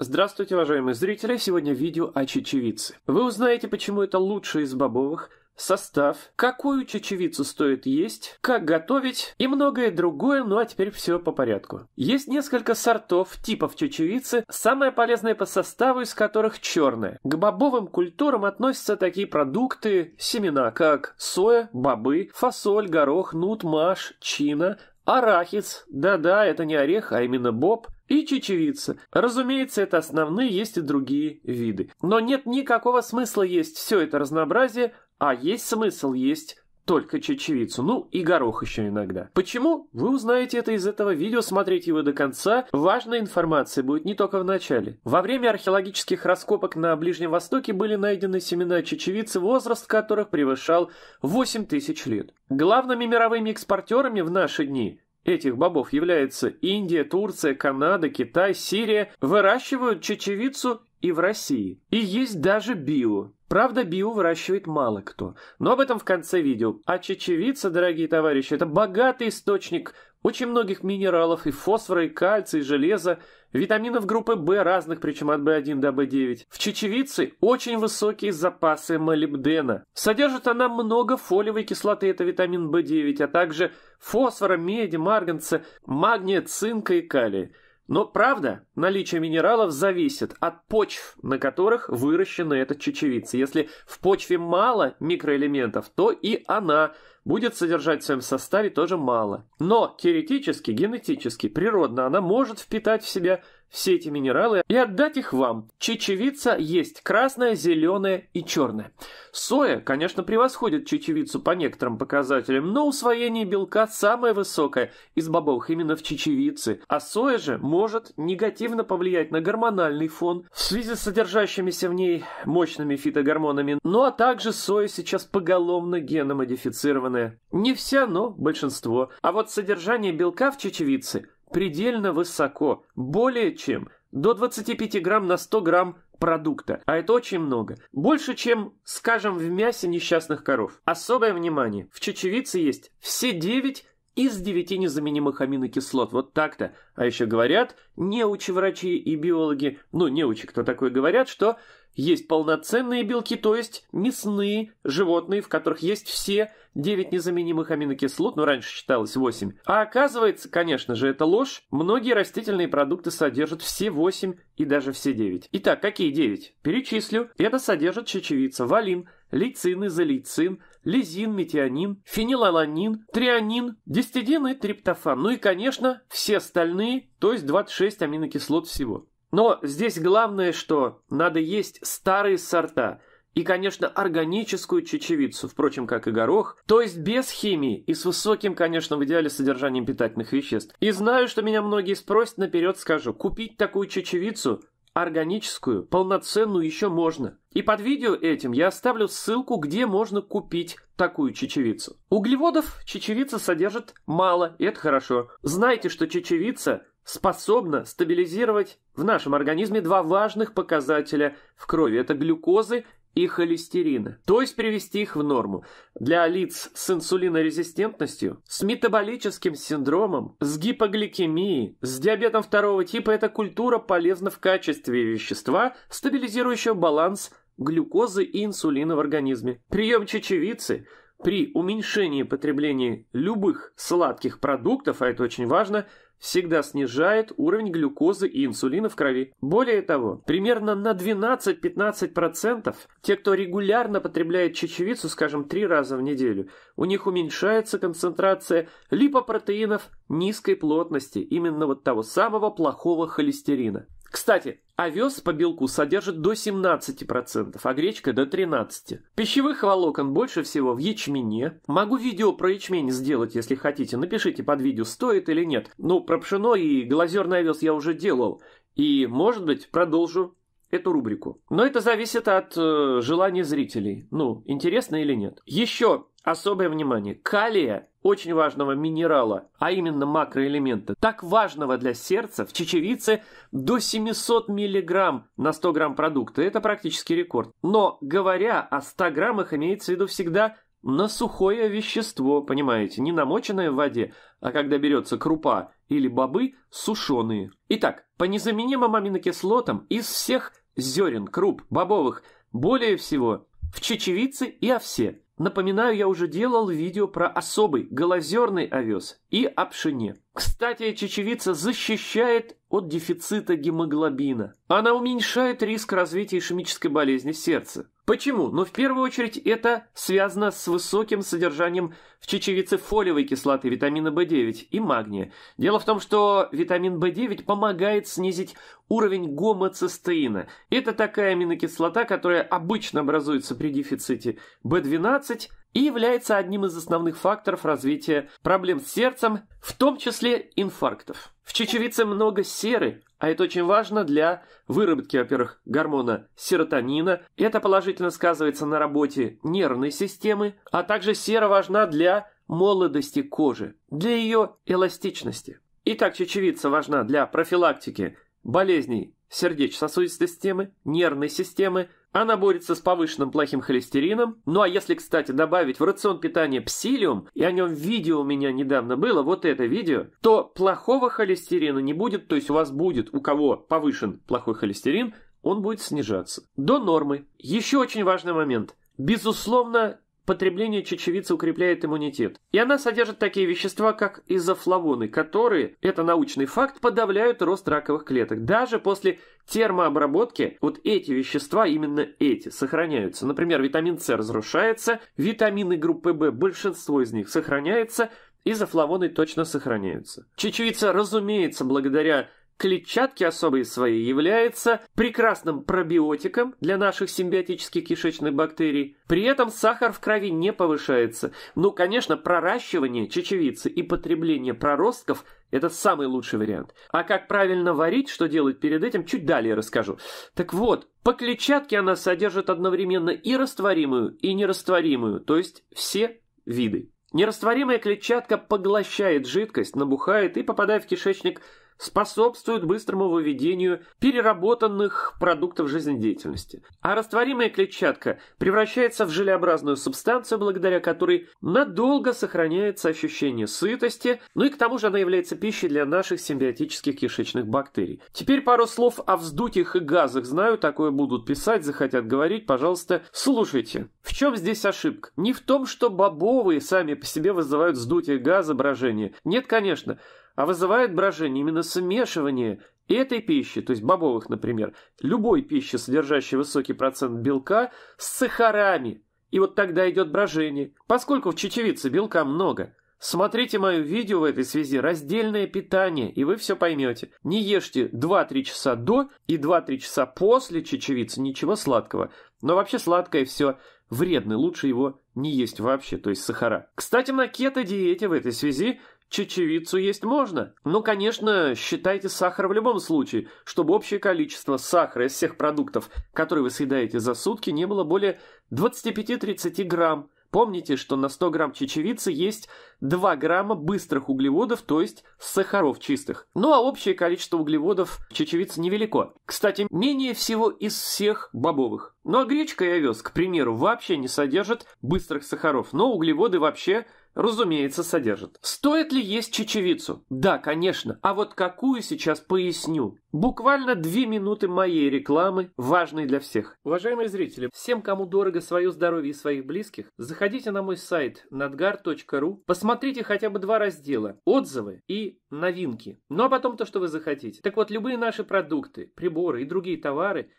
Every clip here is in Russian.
Здравствуйте, уважаемые зрители! Сегодня видео о чечевице. Вы узнаете, почему это лучшее из бобовых, состав, какую чечевицу стоит есть, как готовить и многое другое, ну а теперь все по порядку. Есть несколько сортов, типов чечевицы, самое полезное по составу из которых черная. К бобовым культурам относятся такие продукты, семена, как соя, бобы, фасоль, горох, нут, маш, чина, Арахис, да-да, это не орех, а именно боб, и чечевица. Разумеется, это основные, есть и другие виды. Но нет никакого смысла есть все это разнообразие, а есть смысл есть только чечевицу, ну и горох еще иногда. Почему? Вы узнаете это из этого видео, смотреть его до конца. Важная информация будет не только в начале. Во время археологических раскопок на Ближнем Востоке были найдены семена чечевицы, возраст которых превышал 8000 лет. Главными мировыми экспортерами в наши дни – этих бобов является Индия, Турция, Канада, Китай, Сирия, выращивают чечевицу и в России. И есть даже био. Правда, био выращивает мало кто. Но об этом в конце видео. А чечевица, дорогие товарищи, это богатый источник очень многих минералов и фосфора, и кальция, и железа, витаминов группы В разных, причем от В1 до В9. В чечевице очень высокие запасы молибдена. Содержит она много фолиевой кислоты, это витамин В9, а также фосфора, меди, марганца, магния, цинка и калия. Но правда, наличие минералов зависит от почв, на которых выращена эта чечевица. Если в почве мало микроэлементов, то и она будет содержать в своем составе тоже мало. Но теоретически, генетически, природно она может впитать в себя все эти минералы и отдать их вам. Чечевица есть красная, зеленая и черная. Соя, конечно, превосходит чечевицу по некоторым показателям, но усвоение белка самое высокое из бобовых именно в чечевице. А соя же может негативно повлиять на гормональный фон в связи с содержащимися в ней мощными фитогормонами. Ну а также соя сейчас поголовно геномодифицированная. Не вся, но большинство. А вот содержание белка в чечевице – предельно высоко, более чем до 25 грамм на 100 грамм продукта, а это очень много. Больше, чем, скажем, в мясе несчастных коров. Особое внимание, в чечевице есть все 9 из девяти незаменимых аминокислот. Вот так-то. А еще говорят, неучи врачи и биологи, ну неучи кто такой, говорят, что есть полноценные белки, то есть мясные животные, в которых есть все девять незаменимых аминокислот, Но ну, раньше считалось восемь. А оказывается, конечно же, это ложь, многие растительные продукты содержат все восемь и даже все девять. Итак, какие девять? Перечислю. Это содержит чечевица, валин, лейцин, изолейцин, лизин, метионин, фенилаланин, трианин, дистидин и триптофан. Ну и, конечно, все остальные, то есть 26 аминокислот всего. Но здесь главное, что надо есть старые сорта – и, конечно, органическую чечевицу, впрочем, как и горох, то есть без химии и с высоким, конечно, в идеале содержанием питательных веществ. И знаю, что меня многие спросят, наперед скажу, купить такую чечевицу органическую, полноценную еще можно. И под видео этим я оставлю ссылку, где можно купить такую чечевицу. Углеводов чечевица содержит мало, и это хорошо. Знайте, что чечевица способна стабилизировать в нашем организме два важных показателя в крови. Это глюкозы и холестерина, то есть привести их в норму. Для лиц с инсулинорезистентностью, с метаболическим синдромом, с гипогликемией, с диабетом второго типа эта культура полезна в качестве вещества, стабилизирующего баланс глюкозы и инсулина в организме. Прием чечевицы при уменьшении потребления любых сладких продуктов, а это очень важно – всегда снижает уровень глюкозы и инсулина в крови. Более того, примерно на 12-15% те, кто регулярно потребляет чечевицу, скажем, три раза в неделю, у них уменьшается концентрация липопротеинов низкой плотности, именно вот того самого плохого холестерина. Кстати, овес по белку содержит до 17%, а гречка до 13%. Пищевых волокон больше всего в ячмене. Могу видео про ячмень сделать, если хотите. Напишите под видео, стоит или нет. Ну, про пшено и глазерный овес я уже делал. И, может быть, продолжу эту рубрику. Но это зависит от э, желания зрителей. Ну, интересно или нет. Еще особое внимание калия, очень важного минерала, а именно макроэлемента, так важного для сердца, в чечевице до 700 мг на 100 грамм продукта. Это практически рекорд. Но говоря о 100 граммах, имеется в виду всегда на сухое вещество, понимаете, не намоченное в воде, а когда берется крупа или бобы, сушеные. Итак, по незаменимым аминокислотам из всех зерен, круп, бобовых, более всего в чечевице и овсе – Напоминаю, я уже делал видео про особый голозерный овес и о пшене. Кстати, чечевица защищает от дефицита гемоглобина. Она уменьшает риск развития ишемической болезни сердца. Почему? Ну, в первую очередь, это связано с высоким содержанием в чечевице фолиевой кислоты, витамина В9 и магния. Дело в том, что витамин В9 помогает снизить уровень гомоцистеина. Это такая аминокислота, которая обычно образуется при дефиците В12, и является одним из основных факторов развития проблем с сердцем, в том числе инфарктов. В чечевице много серы, а это очень важно для выработки, во-первых, гормона серотонина. Это положительно сказывается на работе нервной системы, а также сера важна для молодости кожи, для ее эластичности. Итак, чечевица важна для профилактики болезней сердечно-сосудистой системы, нервной системы, она борется с повышенным плохим холестерином. Ну а если, кстати, добавить в рацион питания псилиум, и о нем видео у меня недавно было, вот это видео, то плохого холестерина не будет, то есть у вас будет, у кого повышен плохой холестерин, он будет снижаться. До нормы. Еще очень важный момент. Безусловно, Потребление чечевицы укрепляет иммунитет. И она содержит такие вещества, как изофлавоны, которые, это научный факт, подавляют рост раковых клеток. Даже после термообработки вот эти вещества, именно эти, сохраняются. Например, витамин С разрушается, витамины группы В, большинство из них сохраняется, изофлавоны точно сохраняются. Чечевица, разумеется, благодаря клетчатки особой своей является прекрасным пробиотиком для наших симбиотических кишечных бактерий. При этом сахар в крови не повышается. Ну, конечно, проращивание чечевицы и потребление проростков – это самый лучший вариант. А как правильно варить, что делать перед этим, чуть далее расскажу. Так вот, по клетчатке она содержит одновременно и растворимую, и нерастворимую, то есть все виды. Нерастворимая клетчатка поглощает жидкость, набухает и, попадая в кишечник, способствуют быстрому выведению переработанных продуктов жизнедеятельности. А растворимая клетчатка превращается в желеобразную субстанцию, благодаря которой надолго сохраняется ощущение сытости, ну и к тому же она является пищей для наших симбиотических кишечных бактерий. Теперь пару слов о вздутиях и газах. Знаю, такое будут писать, захотят говорить, пожалуйста, слушайте. В чем здесь ошибка? Не в том, что бобовые сами по себе вызывают вздутие газа, брожение. Нет, конечно а вызывает брожение именно смешивание этой пищи, то есть бобовых, например, любой пищи, содержащей высокий процент белка, с сахарами. И вот тогда идет брожение, поскольку в чечевице белка много. Смотрите мое видео в этой связи «Раздельное питание», и вы все поймете. Не ешьте 2-3 часа до и 2-3 часа после чечевицы, ничего сладкого. Но вообще сладкое все вредно, лучше его не есть вообще, то есть сахара. Кстати, на кето-диете в этой связи – Чечевицу есть можно, но, конечно, считайте сахар в любом случае, чтобы общее количество сахара из всех продуктов, которые вы съедаете за сутки, не было более 25-30 грамм. Помните, что на 100 грамм чечевицы есть 2 грамма быстрых углеводов, то есть сахаров чистых. Ну а общее количество углеводов в чечевице невелико. Кстати, менее всего из всех бобовых. Ну а гречка и овес, к примеру, вообще не содержат быстрых сахаров, но углеводы вообще – Разумеется, содержит. Стоит ли есть чечевицу? Да, конечно. А вот какую сейчас поясню. Буквально две минуты моей рекламы, важной для всех. Уважаемые зрители, всем, кому дорого свое здоровье и своих близких, заходите на мой сайт надгар.ру, посмотрите хотя бы два раздела – отзывы и новинки. Ну а потом то, что вы захотите. Так вот, любые наши продукты, приборы и другие товары –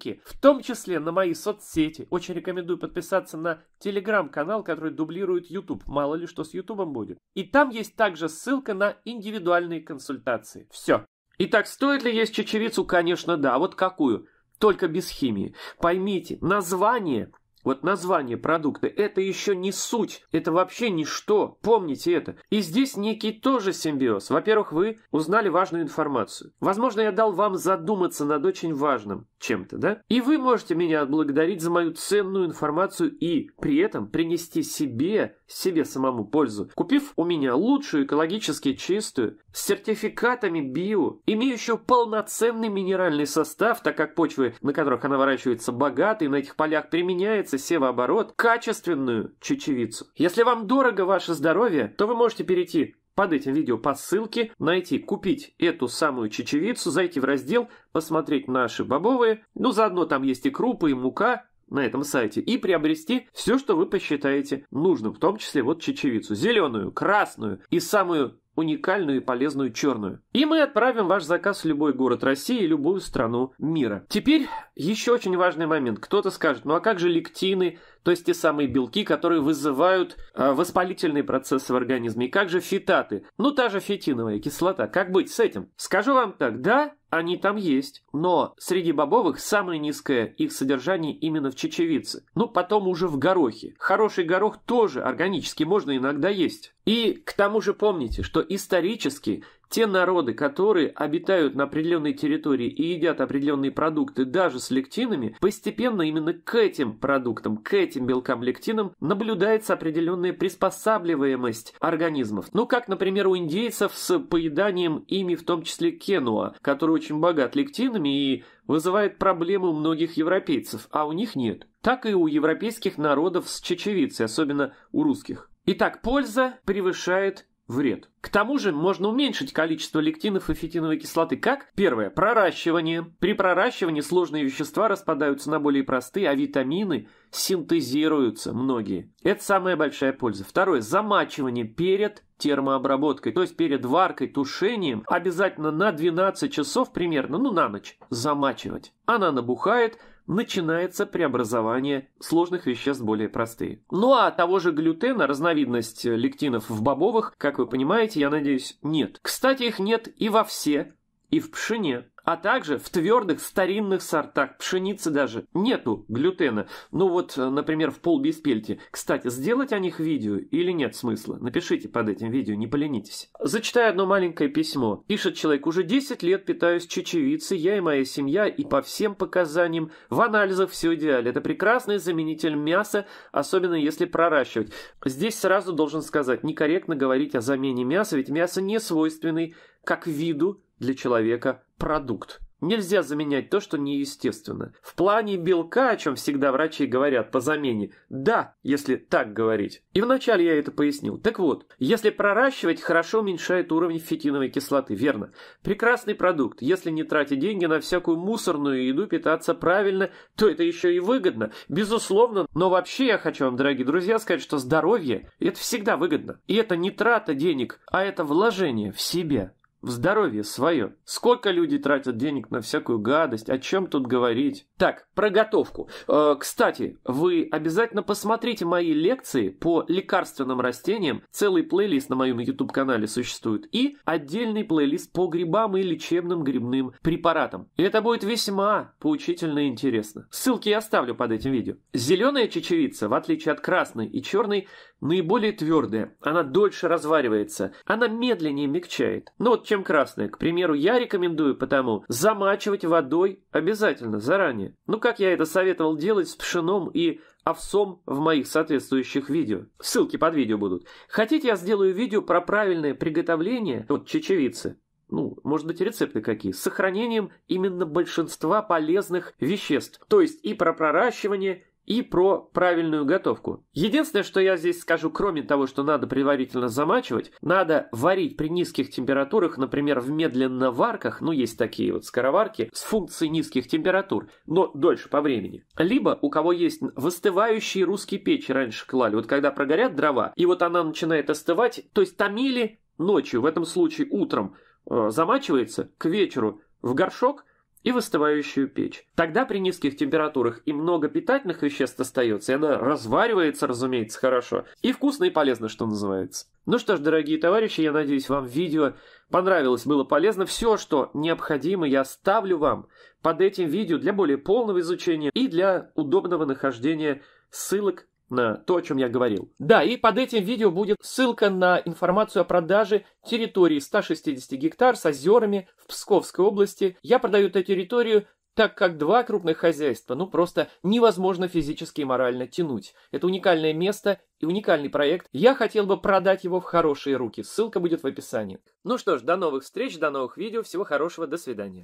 ссылки, в том числе на мои соцсети. Очень рекомендую подписаться на телеграм-канал, который дублирует YouTube. Мало ли что с YouTube будет. И там есть также ссылка на индивидуальные консультации. Все. Итак, стоит ли есть чечевицу? Конечно, да. вот какую? Только без химии. Поймите, название вот название продукта – это еще не суть, это вообще ничто, помните это. И здесь некий тоже симбиоз. Во-первых, вы узнали важную информацию. Возможно, я дал вам задуматься над очень важным чем-то, да? И вы можете меня отблагодарить за мою ценную информацию и при этом принести себе, себе самому пользу, купив у меня лучшую экологически чистую с сертификатами био, имеющего полноценный минеральный состав, так как почвы, на которых она выращивается, богаты, и на этих полях применяется севооборот, качественную чечевицу. Если вам дорого ваше здоровье, то вы можете перейти под этим видео по ссылке, найти, купить эту самую чечевицу, зайти в раздел, посмотреть наши бобовые, ну заодно там есть и крупы, и мука, на этом сайте и приобрести все, что вы посчитаете нужным, в том числе вот чечевицу. Зеленую, красную и самую уникальную и полезную черную. И мы отправим ваш заказ в любой город России и любую страну мира. Теперь еще очень важный момент. Кто-то скажет, ну а как же лектины, то есть те самые белки, которые вызывают э, воспалительные процессы в организме, и как же фитаты? Ну та же фитиновая кислота. Как быть с этим? Скажу вам так, да, они там есть, но среди бобовых самое низкое их содержание именно в чечевице. Ну, потом уже в горохе. Хороший горох тоже органический можно иногда есть. И к тому же помните, что исторически те народы, которые обитают на определенной территории и едят определенные продукты даже с лектинами, постепенно именно к этим продуктам, к этим белкам лектинам наблюдается определенная приспосабливаемость организмов. Ну, как, например, у индейцев с поеданием ими в том числе кенуа, который очень богат лектинами и вызывает проблемы у многих европейцев, а у них нет. Так и у европейских народов с чечевицей, особенно у русских. Итак, польза превышает вред. К тому же можно уменьшить количество лектинов и фитиновой кислоты как? Первое. Проращивание. При проращивании сложные вещества распадаются на более простые, а витамины синтезируются многие. Это самая большая польза. Второе. Замачивание перед термообработкой, то есть перед варкой, тушением, обязательно на 12 часов примерно, ну на ночь, замачивать. Она набухает, начинается преобразование сложных веществ более простые. Ну а того же глютена, разновидность лектинов в бобовых, как вы понимаете, я надеюсь, нет. Кстати, их нет и во все и в пшене, а также в твердых старинных сортах пшеницы даже нету глютена. Ну вот, э, например, в полбеспельте. Кстати, сделать о них видео или нет смысла? Напишите под этим видео, не поленитесь. Зачитаю одно маленькое письмо. Пишет человек, уже 10 лет питаюсь чечевицей, я и моя семья, и по всем показаниям в анализах все идеально. Это прекрасный заменитель мяса, особенно если проращивать. Здесь сразу должен сказать, некорректно говорить о замене мяса, ведь мясо не свойственный как виду для человека продукт. Нельзя заменять то, что неестественно. В плане белка, о чем всегда врачи говорят по замене, да, если так говорить. И вначале я это пояснил. Так вот, если проращивать, хорошо уменьшает уровень фитиновой кислоты, верно? Прекрасный продукт. Если не тратить деньги на всякую мусорную еду, питаться правильно, то это еще и выгодно. Безусловно, но вообще я хочу вам, дорогие друзья, сказать, что здоровье – это всегда выгодно. И это не трата денег, а это вложение в себя в Здоровье свое. Сколько люди тратят денег на всякую гадость, о чем тут говорить? Так, про готовку. Э, кстати, вы обязательно посмотрите мои лекции по лекарственным растениям. Целый плейлист на моем YouTube-канале существует. И отдельный плейлист по грибам и лечебным грибным препаратам. Это будет весьма поучительно и интересно. Ссылки я оставлю под этим видео. Зеленая чечевица, в отличие от красной и черной, наиболее твердая, она дольше разваривается, она медленнее мягчает. Ну вот чем красная, к примеру, я рекомендую потому замачивать водой обязательно заранее. Ну как я это советовал делать с пшеном и овсом в моих соответствующих видео. Ссылки под видео будут. Хотите, я сделаю видео про правильное приготовление вот чечевицы ну, может быть, рецепты какие, с сохранением именно большинства полезных веществ. То есть и про проращивание, и про правильную готовку. Единственное, что я здесь скажу, кроме того, что надо предварительно замачивать, надо варить при низких температурах, например, в медленноварках, ну есть такие вот скороварки с функцией низких температур, но дольше по времени. Либо у кого есть выстывающие русские печи раньше клали, вот когда прогорят дрова, и вот она начинает остывать, то есть томили ночью, в этом случае утром, э, замачивается к вечеру в горшок – и в печь. Тогда при низких температурах и много питательных веществ остается, и она разваривается, разумеется, хорошо. И вкусно и полезно, что называется. Ну что ж, дорогие товарищи, я надеюсь, вам видео понравилось, было полезно. Все, что необходимо, я оставлю вам под этим видео для более полного изучения и для удобного нахождения ссылок Э, то, о чем я говорил. Да, и под этим видео будет ссылка на информацию о продаже территории 160 гектар с озерами в Псковской области. Я продаю эту территорию так как два крупных хозяйства, ну просто невозможно физически и морально тянуть. Это уникальное место и уникальный проект. Я хотел бы продать его в хорошие руки. Ссылка будет в описании. Ну что ж, до новых встреч, до новых видео. Всего хорошего, до свидания.